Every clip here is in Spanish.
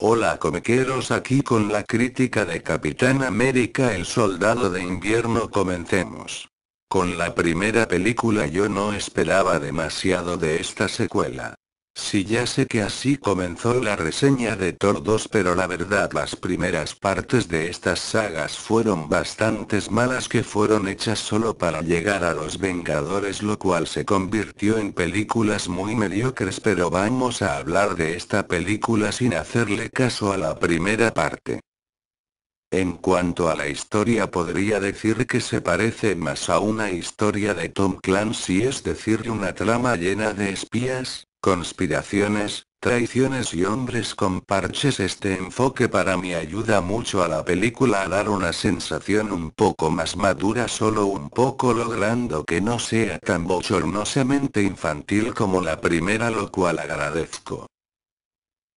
Hola comequeros aquí con la crítica de Capitán América el Soldado de Invierno comencemos. Con la primera película yo no esperaba demasiado de esta secuela. Si ya sé que así comenzó la reseña de Thor 2 pero la verdad las primeras partes de estas sagas fueron bastantes malas que fueron hechas solo para llegar a los Vengadores lo cual se convirtió en películas muy mediocres pero vamos a hablar de esta película sin hacerle caso a la primera parte. En cuanto a la historia podría decir que se parece más a una historia de Tom Clancy es decir una trama llena de espías, Conspiraciones, traiciones y hombres con parches. Este enfoque para mí ayuda mucho a la película a dar una sensación un poco más madura, solo un poco logrando que no sea tan bochornosamente infantil como la primera, lo cual agradezco.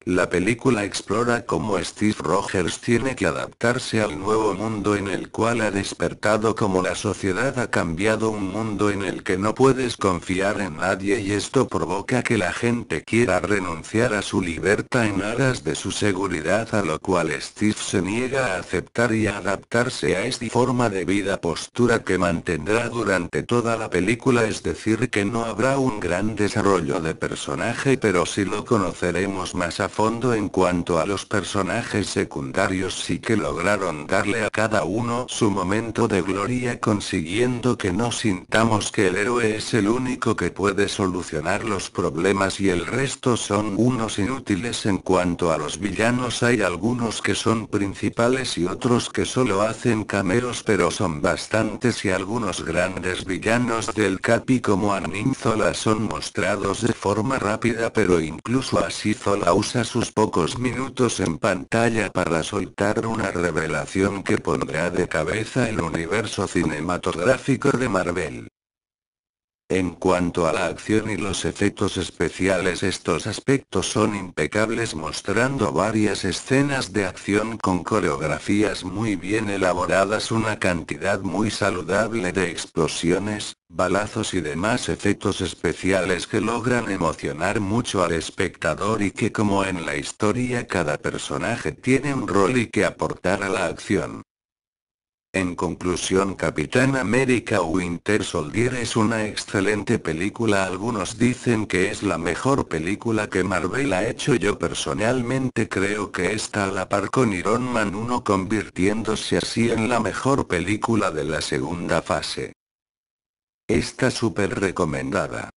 La película explora cómo Steve Rogers tiene que adaptarse al nuevo mundo en el cual ha despertado como la sociedad ha cambiado un mundo en el que no puedes confiar en nadie y esto provoca que la gente quiera renunciar a su libertad en aras de su seguridad a lo cual Steve se niega a aceptar y a adaptarse a esta forma de vida postura que mantendrá durante toda la película es decir que no habrá un gran desarrollo de personaje pero sí lo conoceremos más a fondo en cuanto a los personajes secundarios sí que lograron darle a cada uno su momento de gloria consiguiendo que no sintamos que el héroe es el único que puede solucionar los problemas y el resto son unos inútiles en cuanto a los villanos hay algunos que son principales y otros que solo hacen cameos pero son bastantes y algunos grandes villanos del Capi como zola son mostrados de forma rápida pero incluso así Zola usa sus pocos minutos en pantalla para soltar una revelación que pondrá de cabeza el universo cinematográfico de Marvel. En cuanto a la acción y los efectos especiales estos aspectos son impecables mostrando varias escenas de acción con coreografías muy bien elaboradas una cantidad muy saludable de explosiones, balazos y demás efectos especiales que logran emocionar mucho al espectador y que como en la historia cada personaje tiene un rol y que aportar a la acción. En conclusión Capitán América Winter Soldier es una excelente película algunos dicen que es la mejor película que Marvel ha hecho yo personalmente creo que está a la par con Iron Man 1 convirtiéndose así en la mejor película de la segunda fase. Está súper recomendada.